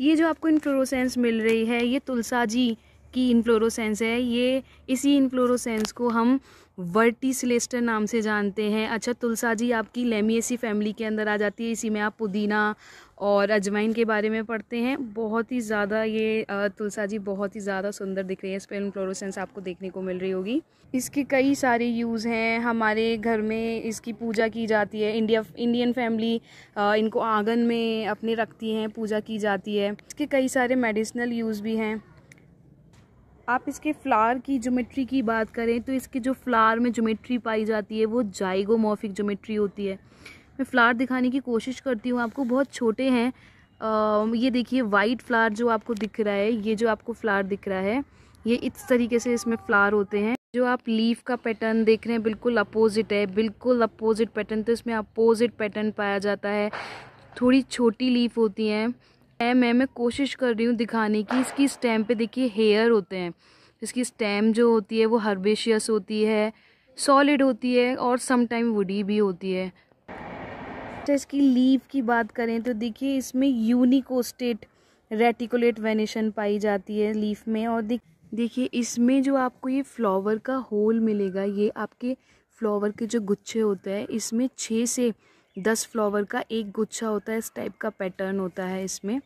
ये जो आपको इन्फ्लोरोसेंस मिल रही है ये तुलसा जी की इन्फ्लोरोसेंस है ये इसी इन्फ्लोरोसेंस को हम वर्टी सिलेस्टर नाम से जानते हैं अच्छा तुलसा जी आपकी लेमियसी फैमिली के अंदर आ जाती है इसी में आप पुदीना और अजवाइन के बारे में पढ़ते हैं बहुत ही ज़्यादा ये तुलसा जी बहुत ही ज़्यादा सुंदर दिख रही है इस पर इन्फ्लोरोसेंस आपको देखने को मिल रही होगी इसके कई सारे यूज़ हैं हमारे घर में इसकी पूजा की जाती है इंडिया इंडियन फैमिली इनको आंगन में अपने रखती हैं पूजा की जाती है इसके कई सारे मेडिसिनल यूज़ भी हैं आप इसके फ्लावर की जोमेट्री की बात करें तो इसके जो फ्लावर में जोमेट्री पाई जाती है वो जाइगोमॉफिक जोमेट्री होती है मैं फ्लावर दिखाने की कोशिश करती हूँ आपको बहुत छोटे हैं ये देखिए वाइट फ्लावर जो आपको दिख रहा है ये जो आपको फ्लावर दिख रहा है ये इस तरीके से इसमें फ्लावर होते हैं जो आप लीफ का पैटर्न देख रहे हैं बिल्कुल अपोजिट है बिल्कुल अपोजिट पैटर्न तो इसमें अपोजिट पैटर्न पाया जाता है थोड़ी छोटी लीफ होती हैं है मैं मैं कोशिश कर रही हूँ दिखाने की इसकी स्टैम पे देखिए हेयर होते हैं इसकी स्टैम जो होती है वो हर्बेशियस होती है सॉलिड होती है और समटाइम वुडी भी होती है तो इसकी लीव की बात करें तो देखिए इसमें यूनिकोस्टेट रेटिकुलेट वेनेशन पाई जाती है लीफ में और देखिए इसमें जो आपको ये फ्लावर का होल मिलेगा ये आपके फ्लावर के जो गुच्छे होते हैं इसमें छः से दस फ्लावर का एक गुच्छा होता है इस टाइप का पैटर्न होता है इसमें